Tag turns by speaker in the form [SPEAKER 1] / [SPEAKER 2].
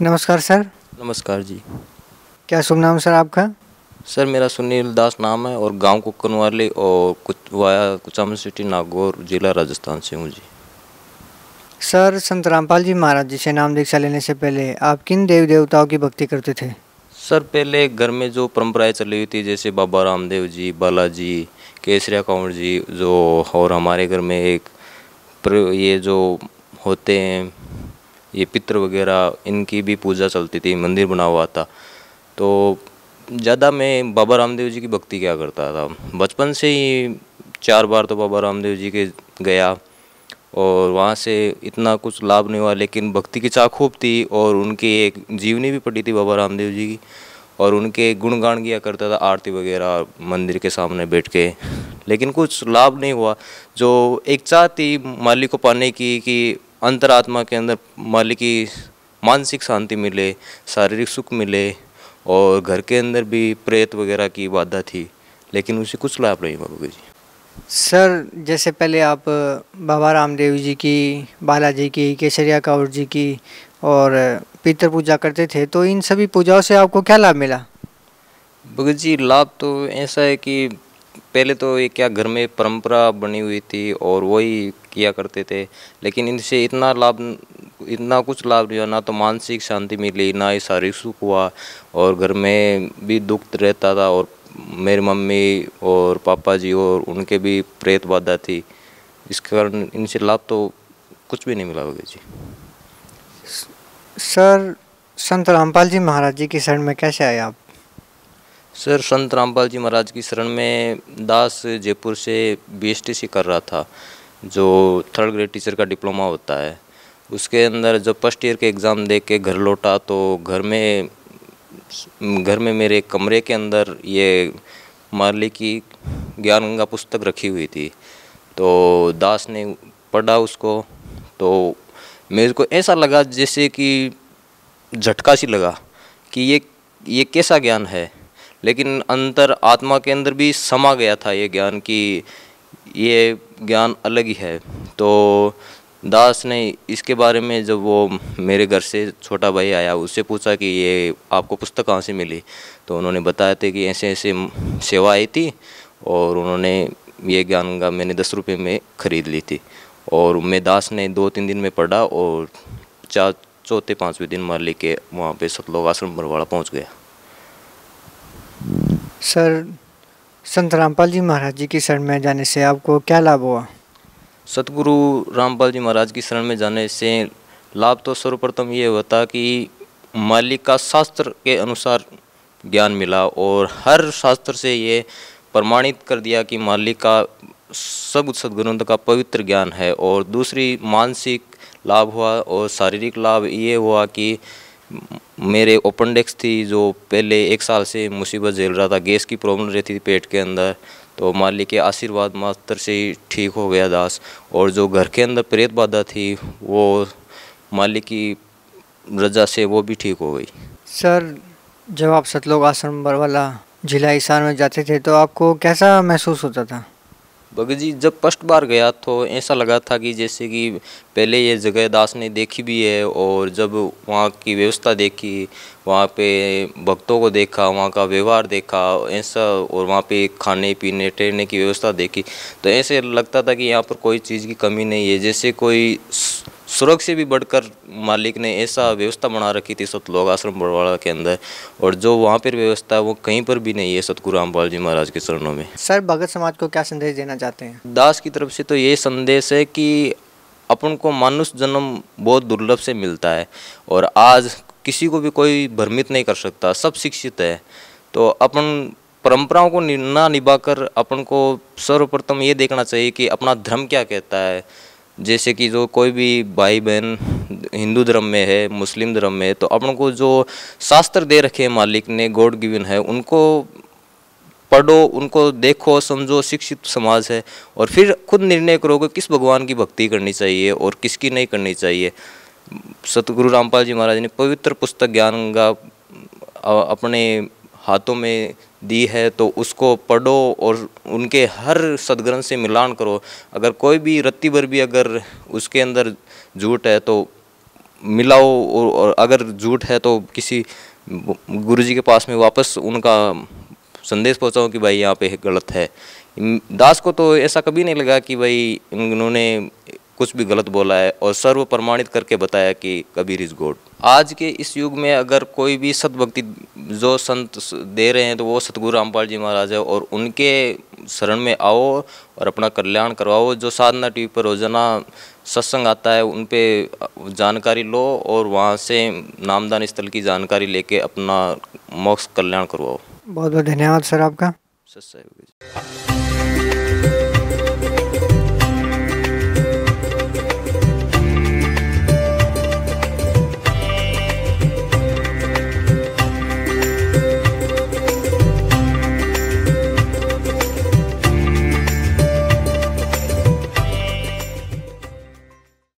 [SPEAKER 1] नमस्कार सर नमस्कार जी क्या शुभ नाम सर आपका
[SPEAKER 2] सर मेरा सुनील दास नाम है और गांव कुकनवाली और कुछ वाया कुचामन सिटी नागौर जिला राजस्थान से हूँ जी
[SPEAKER 1] सर संत रामपाल जी महाराज जी से नाम दीक्षा लेने से पहले आप किन देव देवताओं की भक्ति करते थे
[SPEAKER 2] सर पहले घर में जो परंपराएं चली हुई थी जैसे बाबा रामदेव जी बालाजी केसरिया कंवर जी जो और हमारे घर में एक ये जो होते हैं ये पितृ वगैरह इनकी भी पूजा चलती थी मंदिर बना हुआ था तो ज़्यादा मैं बाबा रामदेव जी की भक्ति क्या करता था बचपन से ही चार बार तो बाबा रामदेव जी के गया और वहाँ से इतना कुछ लाभ नहीं हुआ लेकिन भक्ति की चाह खूब थी और उनकी एक जीवनी भी पड़ी थी बाबा रामदेव जी की और उनके गुणगान किया करता था आरती वगैरह मंदिर के सामने बैठ के लेकिन कुछ लाभ नहीं हुआ जो एक चाह थी मालिक को पाने की कि अंतरात्मा के अंदर मालिक की मानसिक शांति मिले शारीरिक सुख मिले और घर के अंदर भी प्रेत वगैरह की बाधा थी लेकिन उसे कुछ लाभ नहीं बाबू जी
[SPEAKER 1] सर जैसे पहले आप बाबा रामदेव जी की बालाजी की केसरिया कौर जी की और पितर पूजा करते थे तो इन सभी पूजाओं से आपको क्या लाभ मिला
[SPEAKER 2] भगत जी लाभ तो ऐसा है कि पहले तो ये क्या घर में परंपरा बनी हुई थी और वही किया करते थे लेकिन इनसे इतना लाभ इतना कुछ लाभ नहीं हुआ ना तो मानसिक शांति मिली ना ही शारीरिक सुख हुआ और घर में भी दुख रहता था और मेरी मम्मी और पापा जी और उनके भी प्रेत बाधा थी इस कारण इनसे लाभ तो कुछ भी नहीं मिला होगा जी
[SPEAKER 1] सर संत रामपाल जी महाराज जी की शरण में कैसे आए आप
[SPEAKER 2] सर संत रामपाल जी महाराज की शरण में दास जयपुर से बी कर रहा था जो थर्ड ग्रेड टीचर का डिप्लोमा होता है उसके अंदर जब फर्स्ट ईयर के एग्ज़ाम दे के घर लौटा तो घर में घर में मेरे कमरे के अंदर ये मारली की ज्ञान गंगा पुस्तक रखी हुई थी तो दास ने पढ़ा उसको तो मेरे को ऐसा लगा जैसे कि झटका सी लगा कि ये ये कैसा ज्ञान है लेकिन अंतर आत्मा के अंदर भी समा गया था ये ज्ञान कि ये ज्ञान अलग ही है तो दास ने इसके बारे में जब वो मेरे घर से छोटा भाई आया उससे पूछा कि ये आपको पुस्तक कहाँ से मिली तो उन्होंने बताया थे कि ऐसे ऐसे सेवा आई थी और उन्होंने ये ज्ञान का मैंने दस रुपये में ख़रीद ली थी और मैं दास ने दो तीन दिन में पढ़ा और चार चौथे पाँचवें दिन ली के वहाँ पर सतलोक आश्रम बरवाड़ा पहुँच गया
[SPEAKER 1] सर संत रामपाल जी महाराज जी की शरण में जाने से आपको क्या लाभ हुआ सतगुरु
[SPEAKER 2] रामपाल जी महाराज की शरण में जाने से लाभ तो सर्वप्रथम ये होता कि मालिक का शास्त्र के अनुसार ज्ञान मिला और हर शास्त्र से ये प्रमाणित कर दिया कि मालिक का सब सदग्रंथ का पवित्र ज्ञान है और दूसरी मानसिक लाभ हुआ और शारीरिक लाभ ये हुआ कि मेरे ओपन डेस्क थी जो पहले एक साल से मुसीबत झेल रहा था गैस की प्रॉब्लम रहती थी पेट के अंदर तो मालिक के आशीर्वाद मात्र से ही ठीक हो गया दास और जो घर के अंदर प्रेत बाधा थी वो मालिक की रजा से वो भी ठीक हो गई
[SPEAKER 1] सर जब आप सतलोक आश्रम बरवाला जिला हिसार में जाते थे तो आपको कैसा महसूस होता था
[SPEAKER 2] भगत जी जब फर्स्ट बार गया तो ऐसा लगा था कि जैसे कि पहले ये जगह दास ने देखी भी है और जब वहाँ की व्यवस्था देखी वहाँ पे भक्तों को देखा वहाँ का व्यवहार देखा ऐसा और वहाँ पे खाने पीने ठहरने की व्यवस्था देखी तो ऐसे लगता था कि यहाँ पर कोई चीज़ की कमी नहीं है जैसे कोई सुरक्षा से भी बढ़कर मालिक ने ऐसा व्यवस्था बना रखी थी सतलोक आश्रम बड़वाड़ा के अंदर और जो वहाँ पर व्यवस्था है वो कहीं पर भी नहीं है सतगुरु रामपाल जी महाराज के चरणों में
[SPEAKER 1] सर भगत समाज को क्या संदेश देना चाहते हैं
[SPEAKER 2] दास की तरफ से तो ये संदेश है कि अपन को मानुष जन्म बहुत दुर्लभ से मिलता है और आज किसी को भी कोई भ्रमित नहीं कर सकता सब शिक्षित है तो अपन परंपराओं को ना निभाकर अपन को सर्वप्रथम ये देखना चाहिए कि अपना धर्म क्या कहता है जैसे कि जो कोई भी भाई बहन हिंदू धर्म में है मुस्लिम धर्म में है तो अपन को जो शास्त्र दे रखे हैं मालिक ने गॉड गिवन है उनको पढ़ो उनको देखो समझो शिक्षित समाज है और फिर खुद निर्णय करो कि किस भगवान की भक्ति करनी चाहिए और किसकी नहीं करनी चाहिए सतगुरु रामपाल जी महाराज ने पवित्र पुस्तक ज्ञान का अपने हाथों में दी है तो उसको पढ़ो और उनके हर सदग्रंथ से मिलान करो अगर कोई भी रत्ती भर भी अगर उसके अंदर झूठ है तो मिलाओ और अगर झूठ है तो किसी गुरुजी के पास में वापस उनका संदेश पहुंचाओ कि भाई यहाँ पे गलत है दास को तो ऐसा कभी नहीं लगा कि भाई इन्होंने कुछ भी गलत बोला है और सर्व प्रमाणित करके बताया कि कबीर इज गॉड आज के इस युग में अगर कोई भी सदभक्ति जो संत दे रहे हैं तो वो सतगुरु रामपाल जी महाराज है और उनके शरण में आओ और अपना कल्याण करवाओ जो साधना टीवी पर रोजाना सत्संग आता है उन पर जानकारी लो और वहाँ से नामदान स्थल की जानकारी लेके अपना मोक्ष कल्याण करवाओ
[SPEAKER 1] बहुत बहुत धन्यवाद सर आपका सत्साई